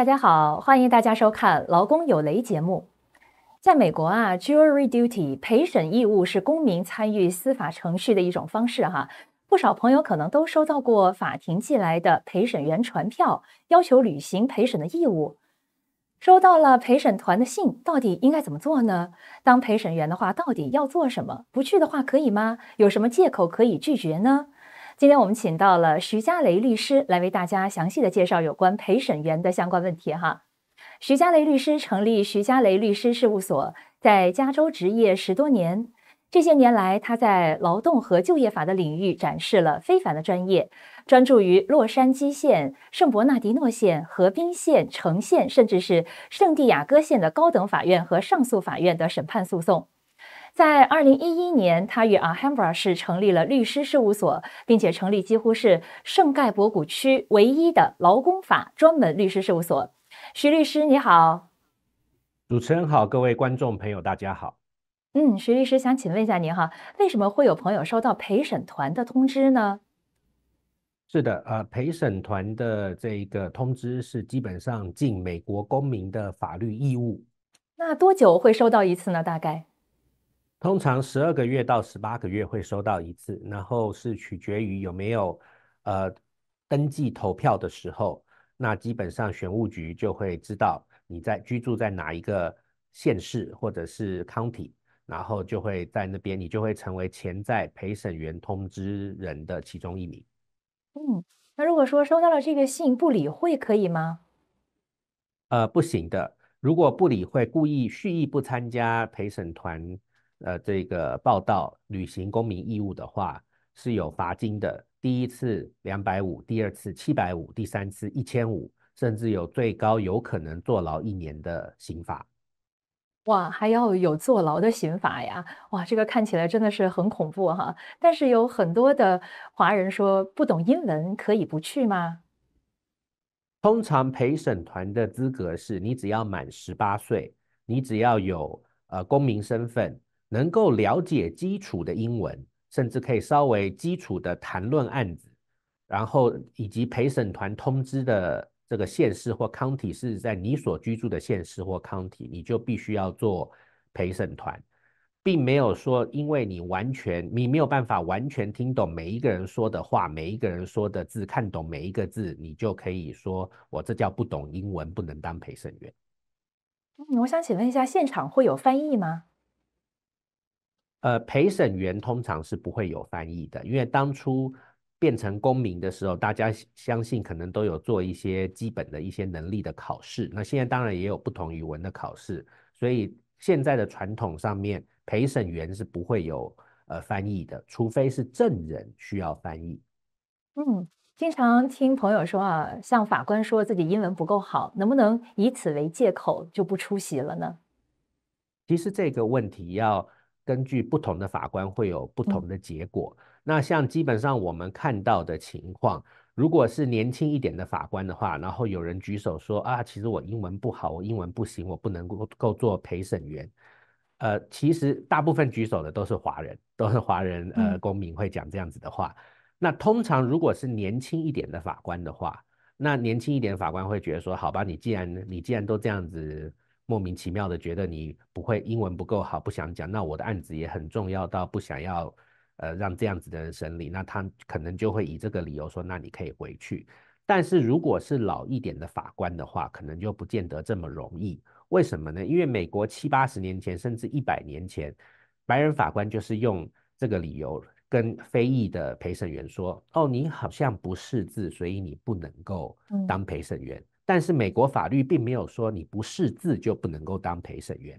大家好，欢迎大家收看《劳工有雷》节目。在美国啊，jury duty 陪审义务是公民参与司法程序的一种方式哈。不少朋友可能都收到过法庭寄来的陪审员传票，要求履行陪审的义务。收到了陪审团的信，到底应该怎么做呢？当陪审员的话，到底要做什么？不去的话可以吗？有什么借口可以拒绝呢？今天我们请到了徐家雷律师来为大家详细的介绍有关陪审员的相关问题哈。徐家雷律师成立徐家雷律师事务所，在加州执业十多年，这些年来他在劳动和就业法的领域展示了非凡的专业，专注于洛杉矶县、圣伯纳迪诺县、河滨县、城县，甚至是圣地亚哥县的高等法院和上诉法院的审判诉讼。在二零一一年，他与 Ahemra 是成立了律师事务所，并且成立几乎是圣盖博谷区唯一的劳工法专门律师事务所。徐律师，你好。主持人好，各位观众朋友，大家好。嗯，徐律师想请问一下您哈，为什么会有朋友收到陪审团的通知呢？是的，呃，陪审团的这一个通知是基本上尽美国公民的法律义务。那多久会收到一次呢？大概？通常十二个月到十八个月会收到一次，然后是取决于有没有呃登记投票的时候，那基本上选务局就会知道你在居住在哪一个县市或者是 county，然后就会在那边你就会成为潜在陪审员通知人的其中一名。嗯，那如果说收到了这个信不理会可以吗？呃，不行的，如果不理会故意蓄意不参加陪审团。呃，这个报道履行公民义务的话是有罚金的，第一次两百五，第二次七百五，第三次一千五，甚至有最高有可能坐牢一年的刑罚。哇，还要有坐牢的刑罚呀！哇，这个看起来真的是很恐怖哈。但是有很多的华人说不懂英文可以不去吗？通常陪审团的资格是你只要满十八岁，你只要有呃公民身份。能够了解基础的英文，甚至可以稍微基础的谈论案子，然后以及陪审团通知的这个县市或 county 是在你所居住的县市或 county，你就必须要做陪审团，并没有说因为你完全你没有办法完全听懂每一个人说的话，每一个人说的字，看懂每一个字，你就可以说我这叫不懂英文，不能当陪审员。嗯，我想请问一下，现场会有翻译吗？呃，陪审员通常是不会有翻译的，因为当初变成公民的时候，大家相信可能都有做一些基本的一些能力的考试。那现在当然也有不同语文的考试，所以现在的传统上面，陪审员是不会有呃翻译的，除非是证人需要翻译。嗯，经常听朋友说啊，像法官说自己英文不够好，能不能以此为借口就不出席了呢？其实这个问题要。根据不同的法官会有不同的结果。那像基本上我们看到的情况，如果是年轻一点的法官的话，然后有人举手说啊，其实我英文不好，我英文不行，我不能够够做陪审员。呃，其实大部分举手的都是华人，都是华人呃公民会讲这样子的话。那通常如果是年轻一点的法官的话，那年轻一点法官会觉得说，好吧，你既然你既然都这样子。莫名其妙的觉得你不会英文不够好，不想讲。那我的案子也很重要，到不想要呃让这样子的人审理。那他可能就会以这个理由说，那你可以回去。但是如果是老一点的法官的话，可能就不见得这么容易。为什么呢？因为美国七八十年前，甚至一百年前，白人法官就是用这个理由跟非裔的陪审员说：“哦，你好像不识字，所以你不能够当陪审员。”但是美国法律并没有说你不识字就不能够当陪审员。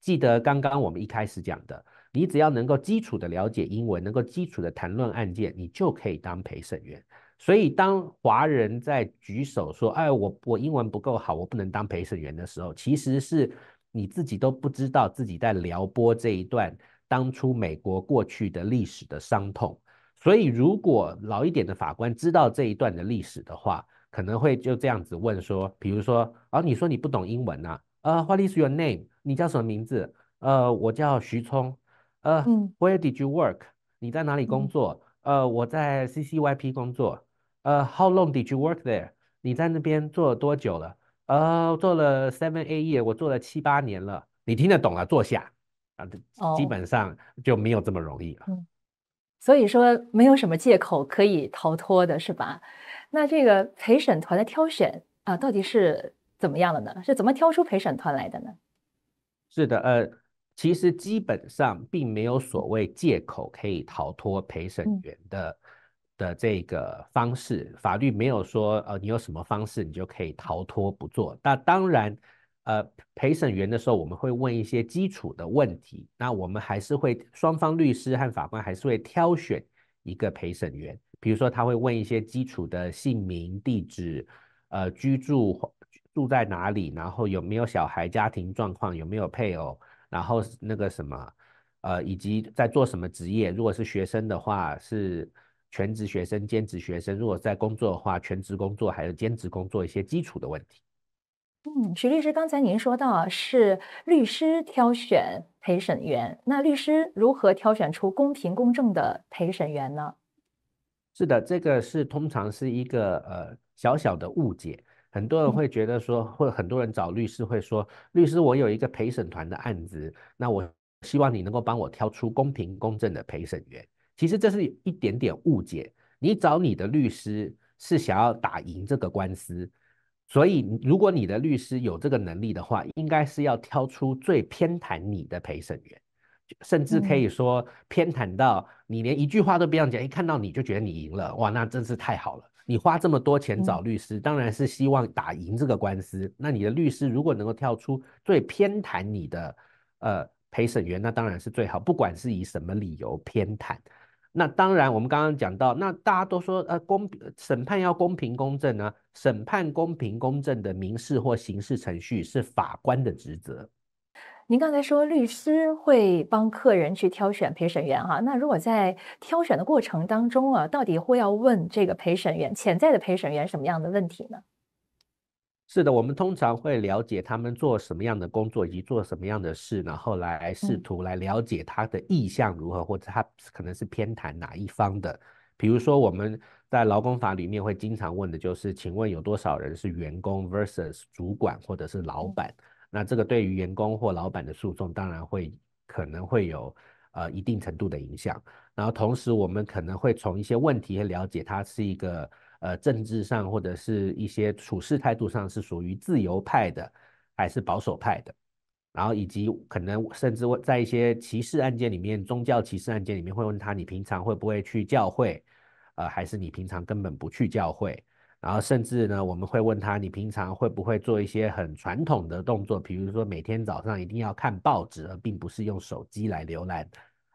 记得刚刚我们一开始讲的，你只要能够基础的了解英文，能够基础的谈论案件，你就可以当陪审员。所以，当华人在举手说“哎，我我英文不够好，我不能当陪审员”的时候，其实是你自己都不知道自己在撩拨这一段当初美国过去的历史的伤痛。所以，如果老一点的法官知道这一段的历史的话，可能会就这样子问说，比如说，哦，你说你不懂英文呐？呃，What is your name？你叫什么名字？呃，我叫徐聪。呃，Where did you work？你在哪里工作？呃，我在 CCYP 工作。呃，How long did you work there？你在那边做了多久了？呃，做了 seven a year，我做了七八年了。你听得懂了，坐下。啊，基本上就没有这么容易了。所以说，没有什么借口可以逃脱的，是吧？那这个陪审团的挑选啊，到底是怎么样的呢？是怎么挑出陪审团来的呢？是的，呃，其实基本上并没有所谓借口可以逃脱陪审员的的这个方式。法律没有说，呃，你有什么方式你就可以逃脱不做。那当然，呃，陪审员的时候我们会问一些基础的问题。那我们还是会双方律师和法官还是会挑选一个陪审员。比如说，他会问一些基础的姓名、地址，呃，居住住在哪里，然后有没有小孩、家庭状况，有没有配偶，然后那个什么，呃，以及在做什么职业。如果是学生的话，是全职学生、兼职学生；如果在工作的话，全职工作还是兼职工作，一些基础的问题。嗯，徐律师，刚才您说到是律师挑选陪审员，那律师如何挑选出公平公正的陪审员呢？是的，这个是通常是一个呃小小的误解。很多人会觉得说，或很多人找律师会说，律师，我有一个陪审团的案子，那我希望你能够帮我挑出公平公正的陪审员。其实这是一点点误解。你找你的律师是想要打赢这个官司，所以如果你的律师有这个能力的话，应该是要挑出最偏袒你的陪审员。甚至可以说偏袒到你连一句话都不要讲，一看到你就觉得你赢了，哇，那真是太好了。你花这么多钱找律师，当然是希望打赢这个官司。那你的律师如果能够跳出最偏袒你的，呃，陪审员，那当然是最好。不管是以什么理由偏袒，那当然我们刚刚讲到，那大家都说呃，公审判要公平公正啊，审判公平公正的民事或刑事程序是法官的职责。您刚才说律师会帮客人去挑选陪审员哈，那如果在挑选的过程当中啊，到底会要问这个陪审员潜在的陪审员什么样的问题呢？是的，我们通常会了解他们做什么样的工作以及做什么样的事，然后来试图来了解他的意向如何，或者他可能是偏袒哪一方的。比如说我们在劳工法里面会经常问的就是，请问有多少人是员工 versus 主管或者是老板。那这个对于员工或老板的诉讼，当然会可能会有呃一定程度的影响。然后同时，我们可能会从一些问题了解他是一个呃政治上或者是一些处事态度上是属于自由派的还是保守派的。然后以及可能甚至在一些歧视案件里面，宗教歧视案件里面会问他，你平常会不会去教会？呃，还是你平常根本不去教会？然后甚至呢，我们会问他，你平常会不会做一些很传统的动作，比如说每天早上一定要看报纸，而并不是用手机来浏览，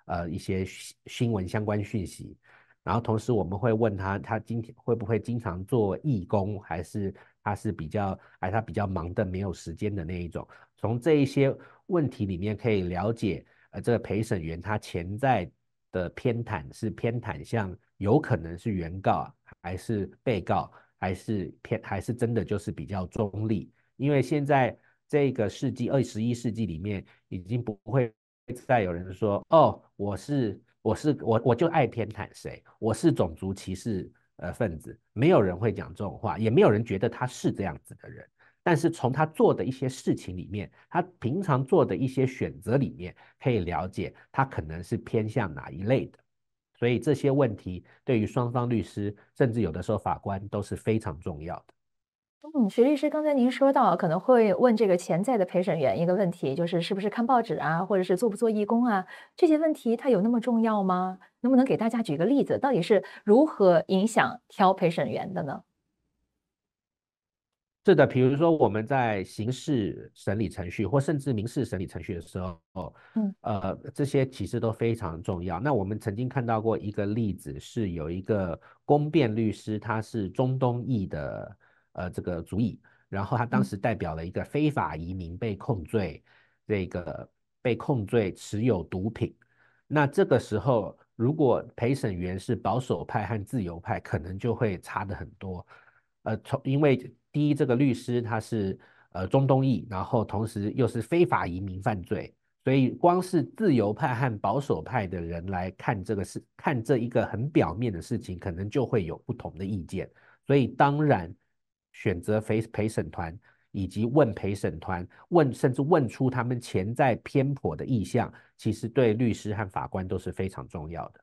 呃，一些新闻相关讯息。然后同时我们会问他，他今天会不会经常做义工，还是他是比较哎他比较忙的，没有时间的那一种。从这一些问题里面可以了解，呃，这个陪审员他潜在的偏袒是偏袒像有可能是原告还是被告。还是偏，还是真的就是比较中立，因为现在这个世纪二十一世纪里面，已经不会再有人说，哦，我是我是我我就爱偏袒谁，我是种族歧视呃分子，没有人会讲这种话，也没有人觉得他是这样子的人。但是从他做的一些事情里面，他平常做的一些选择里面，可以了解他可能是偏向哪一类的。所以这些问题对于双方律师，甚至有的时候法官都是非常重要的。嗯，徐律师，刚才您说到可能会问这个潜在的陪审员一个问题，就是是不是看报纸啊，或者是做不做义工啊？这些问题它有那么重要吗？能不能给大家举个例子，到底是如何影响挑陪审员的呢？是的，比如说我们在刑事审理程序或甚至民事审理程序的时候，嗯，呃，这些其实都非常重要。那我们曾经看到过一个例子，是有一个公辩律师，他是中东裔的，呃，这个族裔，然后他当时代表了一个非法移民被控罪，这个被控罪持有毒品。那这个时候，如果陪审员是保守派和自由派，可能就会差的很多，呃，从因为。第一，这个律师他是呃中东裔，然后同时又是非法移民犯罪，所以光是自由派和保守派的人来看这个事，看这一个很表面的事情，可能就会有不同的意见。所以当然选择陪陪审团，以及问陪审团问，甚至问出他们潜在偏颇的意向，其实对律师和法官都是非常重要的。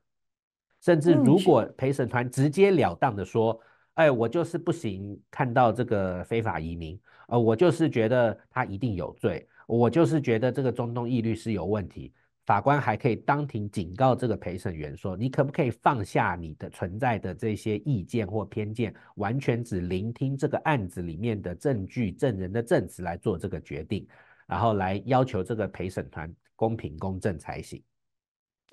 甚至如果陪审团直截了当的说。哎，我就是不行，看到这个非法移民，呃，我就是觉得他一定有罪，我就是觉得这个中东裔律师有问题。法官还可以当庭警告这个陪审员说：“你可不可以放下你的存在的这些意见或偏见，完全只聆听这个案子里面的证据、证人的证词来做这个决定，然后来要求这个陪审团公平公正才行。”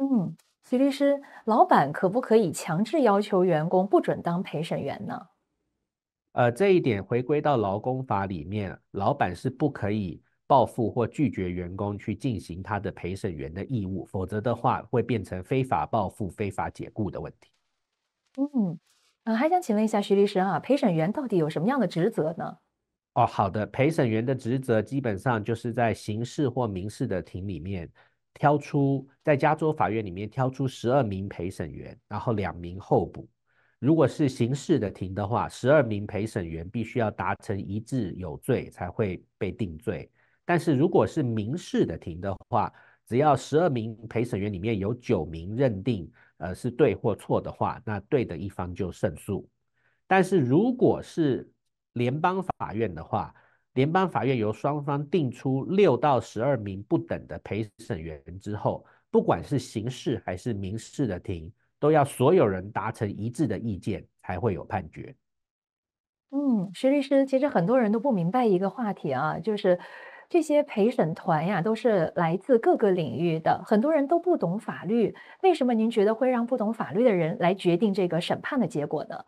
嗯。徐律师，老板可不可以强制要求员工不准当陪审员呢？呃，这一点回归到《劳工法》里面，老板是不可以报复或拒绝员工去进行他的陪审员的义务，否则的话会变成非法报复、非法解雇的问题。嗯，呃，还想请问一下徐律师啊，陪审员到底有什么样的职责呢？哦，好的，陪审员的职责基本上就是在刑事或民事的庭里面。挑出在加州法院里面挑出十二名陪审员，然后两名候补。如果是刑事的庭的话，十二名陪审员必须要达成一致有罪才会被定罪。但是如果是民事的庭的话，只要十二名陪审员里面有九名认定呃是对或错的话，那对的一方就胜诉。但是如果是联邦法院的话，联邦法院由双方定出六到十二名不等的陪审员之后，不管是刑事还是民事的庭，都要所有人达成一致的意见才会有判决。嗯，徐律师，其实很多人都不明白一个话题啊，就是这些陪审团呀都是来自各个领域的，很多人都不懂法律，为什么您觉得会让不懂法律的人来决定这个审判的结果呢？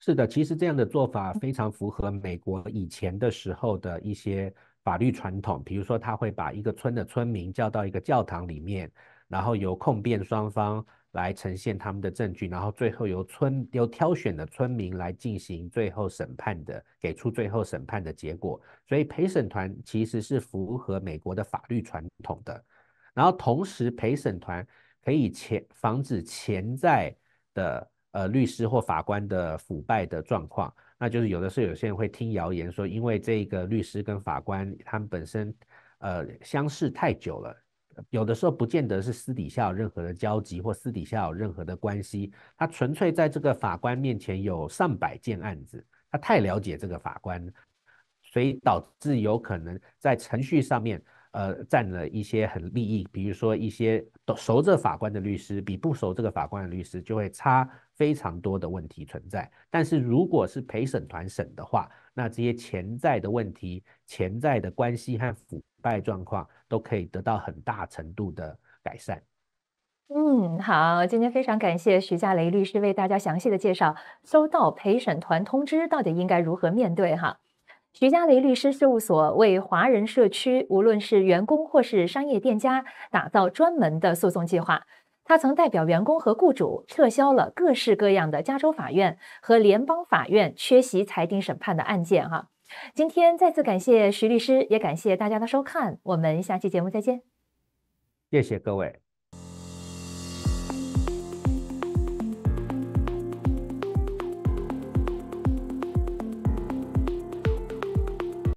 是的，其实这样的做法非常符合美国以前的时候的一些法律传统。比如说，他会把一个村的村民叫到一个教堂里面，然后由控辩双方来呈现他们的证据，然后最后由村由挑选的村民来进行最后审判的，给出最后审判的结果。所以陪审团其实是符合美国的法律传统的。然后同时，陪审团可以潜防止潜在的。呃，律师或法官的腐败的状况，那就是有的时候有些人会听谣言说，因为这个律师跟法官他们本身，呃，相识太久了，有的时候不见得是私底下有任何的交集或私底下有任何的关系，他纯粹在这个法官面前有上百件案子，他太了解这个法官，所以导致有可能在程序上面。呃，占了一些很利益，比如说一些熟熟这法官的律师，比不熟这个法官的律师就会差非常多的问题存在。但是如果是陪审团审的话，那这些潜在的问题、潜在的关系和腐败状况都可以得到很大程度的改善。嗯，好，今天非常感谢徐家雷律师为大家详细的介绍收到陪审团通知到底应该如何面对哈。徐家雷律师事务所为华人社区，无论是员工或是商业店家，打造专门的诉讼计划。他曾代表员工和雇主撤销了各式各样的加州法院和联邦法院缺席裁定审判的案件。哈，今天再次感谢徐律师，也感谢大家的收看。我们下期节目再见。谢谢各位。